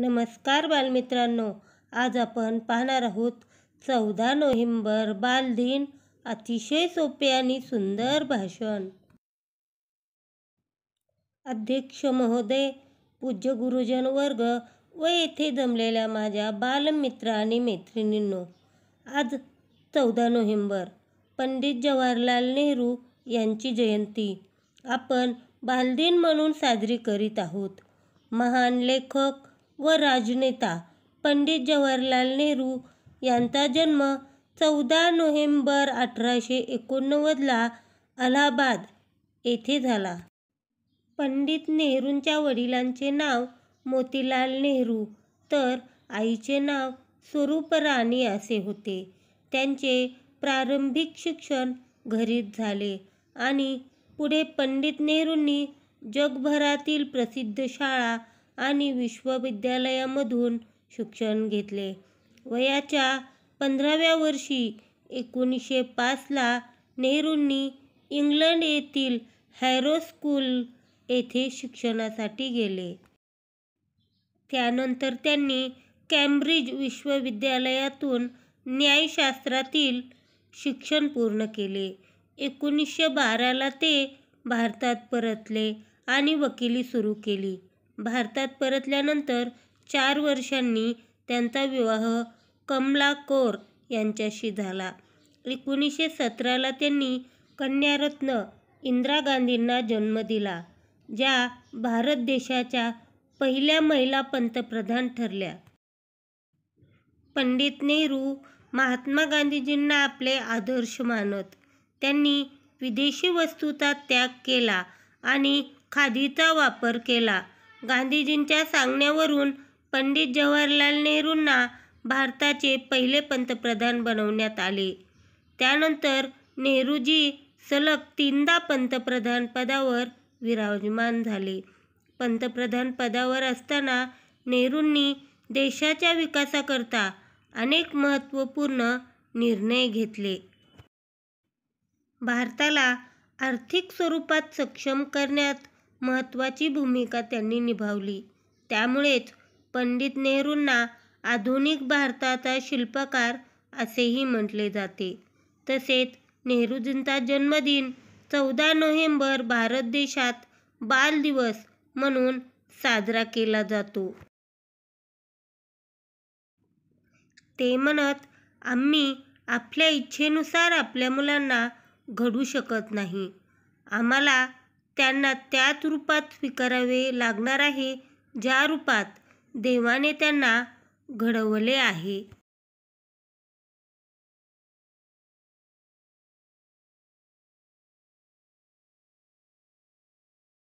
नमस्कार बालमित्रांनो आज आपण पाहणार आहोत चौदा नोव्हेंबर बालदिन अतिशय सोपे आणि सुंदर भाषण अध्यक्ष महोदय पूज्य गुरुजन वर्ग व येथे जमलेल्या माझ्या बालमित्र आणि मैत्रिणींनो आज चौदा नोव्हेंबर पंडित जवाहरलाल नेहरू यांची जयंती आपण बालदिन म्हणून साजरी करीत आहोत महान लेखक व राजनेता पंडित जवाहरलाल नेहरू यांचा जन्म चौदा नोव्हेंबर अठराशे एकोणनव्वदला अलाहाबाद येथे झाला पंडित नेहरूंच्या वडिलांचे नाव मोतीलाल नेहरू तर आईचे नाव स्वरूप राणी असे होते त्यांचे प्रारंभिक शिक्षण घरीच झाले आणि पुढे पंडित नेहरूंनी जगभरातील प्रसिद्ध शाळा आणि विश्वविद्यालयामधून शिक्षण घेतले वयाच्या पंधराव्या वर्षी एकोणीसशे पाचला नेहरूंनी इंग्लंड येथील हॅरो स्कूल येथे शिक्षणासाठी गेले त्यानंतर त्यांनी कॅम्ब्रिज विश्वविद्यालयातून न्यायशास्त्रातील शिक्षण पूर्ण केले एकोणीसशे बाराला ते भारतात परतले आणि वकिली सुरू केली भारतात परतल्यानंतर चार वर्षांनी त्यांचा विवाह कमला कौर यांच्याशी झाला एकोणीसशे सतराला त्यांनी कन्यारत्न इंदिरा गांधींना जन्म दिला ज्या भारत देशाच्या पहिल्या महिला पंतप्रधान ठरल्या पंडित नेहरू महात्मा गांधीजींना आपले आदर्श मानत त्यांनी विदेशी वस्तूचा त्याग केला आणि खादीचा वापर केला गांधीजींच्या सांगण्यावरून पंडित जवाहरलाल नेहरूंना भारताचे पहिले पंतप्रधान बनवण्यात आले त्यानंतर नेहरूजी सलग तीनदा पंतप्रधान पदावर विराजमान झाले पंतप्रधान पदावर असताना नेहरूंनी देशाच्या विकासाकरता अनेक महत्त्वपूर्ण निर्णय घेतले भारताला आर्थिक स्वरूपात सक्षम करण्यात महत्त्वाची भूमिका त्यांनी निभावली त्यामुळेच पंडित नेहरूंना आधुनिक भारताचा शिल्पकार असेही म्हटले जाते तसेच नेहरूजींचा जन्मदिन चौदा नोव्हेंबर भारत देशात बाल दिवस म्हणून साजरा केला जातो ते म्हणत आम्ही आपल्या इच्छेनुसार आपल्या मुलांना घडू शकत नाही आम्हाला त्यांना त्याच रूपात स्वीकारावे लागणार आहे ज्या रूपात देवाने त्यांना घडवले आहे